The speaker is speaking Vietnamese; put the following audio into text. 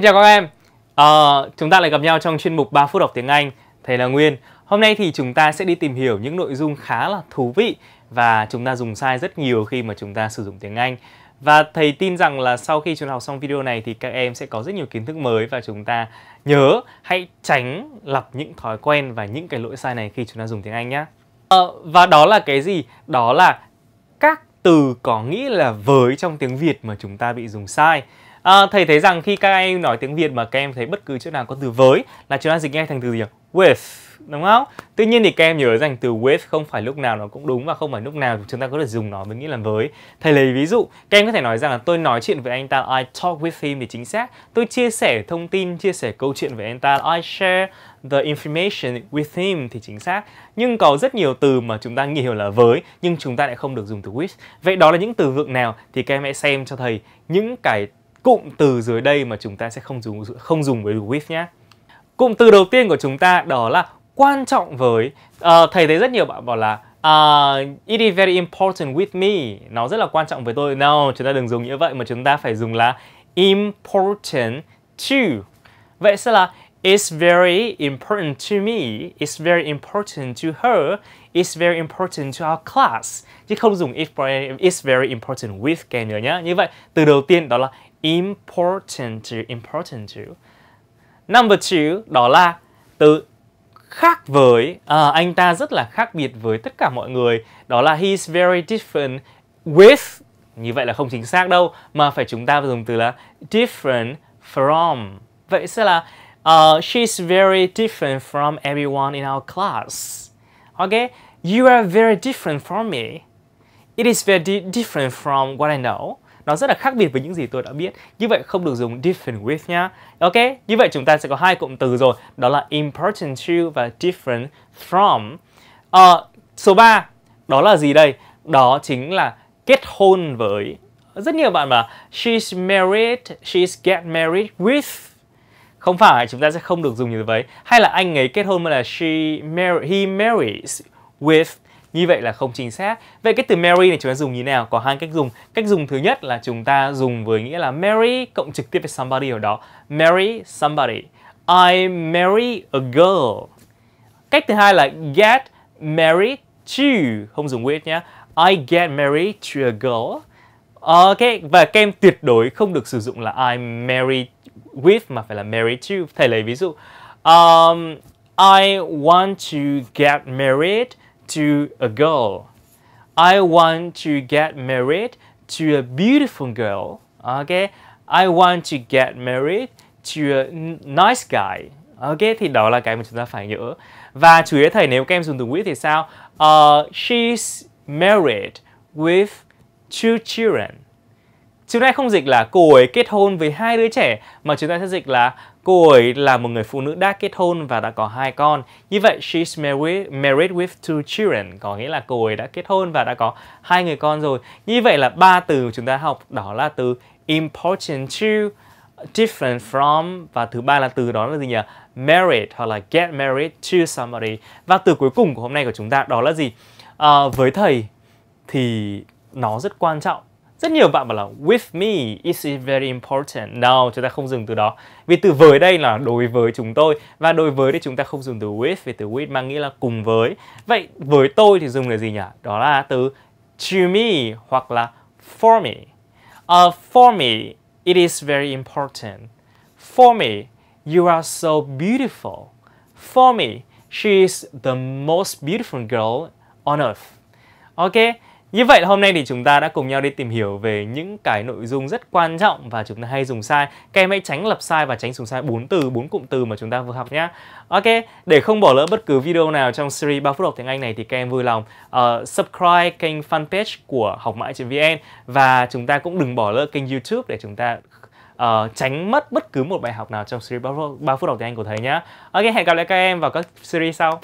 Xin chào các em. À, chúng ta lại gặp nhau trong chuyên mục 3 phút học tiếng Anh. Thầy là Nguyên. Hôm nay thì chúng ta sẽ đi tìm hiểu những nội dung khá là thú vị và chúng ta dùng sai rất nhiều khi mà chúng ta sử dụng tiếng Anh. Và thầy tin rằng là sau khi chúng ta học xong video này thì các em sẽ có rất nhiều kiến thức mới và chúng ta nhớ hãy tránh lặp những thói quen và những cái lỗi sai này khi chúng ta dùng tiếng Anh nhé. À, ờ, và đó là cái gì? Đó là các từ có nghĩa là với trong tiếng Việt mà chúng ta bị dùng sai. À, thầy thấy rằng khi các em nói tiếng Việt mà các em thấy bất cứ chỗ nào có từ với là chúng ta dịch ngay thành từ gì ạ? with đúng không? Tuy nhiên thì các em nhớ rằng từ with không phải lúc nào nó cũng đúng và không phải lúc nào chúng ta có thể dùng nó với nghĩa là với. Thầy lấy ví dụ, các em có thể nói rằng là tôi nói chuyện với anh ta I talk with him thì chính xác. Tôi chia sẻ thông tin, chia sẻ câu chuyện với anh ta I share the information with him thì chính xác. Nhưng có rất nhiều từ mà chúng ta nghĩ hiểu là với nhưng chúng ta lại không được dùng từ with. Vậy đó là những từ vựng nào thì các em hãy xem cho thầy những cái cụm từ dưới đây mà chúng ta sẽ không dùng không dùng với with nhé. Cụm từ đầu tiên của chúng ta đó là quan trọng với uh, thầy thấy rất nhiều bạn bảo là uh, it is very important with me nó rất là quan trọng với tôi no chúng ta đừng dùng như vậy mà chúng ta phải dùng là important to vậy sẽ là it's very important to me it's very important to her it's very important to our class chứ không dùng it's very important with kèm nữa nhá như vậy từ đầu tiên đó là important to important to Number two đó là từ khác với à, anh ta rất là khác biệt với tất cả mọi người đó là he's very different with như vậy là không chính xác đâu mà phải chúng ta dùng từ là different from vậy sẽ là uh, à, she's very different from everyone in our class okay you are very different from me it is very different from what I know nó rất là khác biệt với những gì tôi đã biết như vậy không được dùng different with nhá ok như vậy chúng ta sẽ có hai cụm từ rồi đó là important to và different from à, số 3 đó là gì đây đó chính là kết hôn với rất nhiều bạn mà she's married she's get married with không phải chúng ta sẽ không được dùng như vậy hay là anh ấy kết hôn mà là she mar he marries with như vậy là không chính xác vậy cái từ marry này chúng ta dùng như nào có hai cách dùng cách dùng thứ nhất là chúng ta dùng với nghĩa là marry cộng trực tiếp với somebody ở đó marry somebody I marry a girl cách thứ hai là get married to không dùng with nhé I get married to a girl Ok, và kem tuyệt đối không được sử dụng là I marry with mà phải là marry to. Thầy lấy ví dụ um, I want to get married to a girl. I want to get married to a beautiful girl. Okay. I want to get married to a nice guy. Ok, thì đó là cái mà chúng ta phải nhớ. Và chú ý thầy nếu các em dùng từ quý thì sao? Uh, she's married with two children. Chúng ta không dịch là cô ấy kết hôn với hai đứa trẻ mà chúng ta sẽ dịch là cô ấy là một người phụ nữ đã kết hôn và đã có hai con. Như vậy she's married married with two children có nghĩa là cô ấy đã kết hôn và đã có hai người con rồi. Như vậy là ba từ chúng ta học đó là từ important to different from và thứ ba là từ đó là gì nhỉ? Married hoặc là get married to somebody. Và từ cuối cùng của hôm nay của chúng ta đó là gì? À, với thầy thì nó rất quan trọng rất nhiều bạn bảo là with me is very important. No, chúng ta không dừng từ đó. Vì từ với đây là đối với chúng tôi và đối với thì chúng ta không dùng từ with vì từ with mang nghĩa là cùng với. Vậy với tôi thì dùng là gì nhỉ? Đó là từ to me hoặc là for me. Uh, for me, it is very important. For me, you are so beautiful. For me, she is the most beautiful girl on earth. Okay? Như vậy là hôm nay thì chúng ta đã cùng nhau đi tìm hiểu về những cái nội dung rất quan trọng và chúng ta hay dùng sai. Các em hãy tránh lập sai và tránh dùng sai bốn từ, bốn cụm từ mà chúng ta vừa học nhé. Ok, để không bỏ lỡ bất cứ video nào trong series 3 phút học tiếng Anh này thì các em vui lòng uh, subscribe kênh fanpage của học mãi.vn và chúng ta cũng đừng bỏ lỡ kênh YouTube để chúng ta uh, tránh mất bất cứ một bài học nào trong series 3 phút học tiếng Anh của thầy nhé. Ok, hẹn gặp lại các em vào các series sau.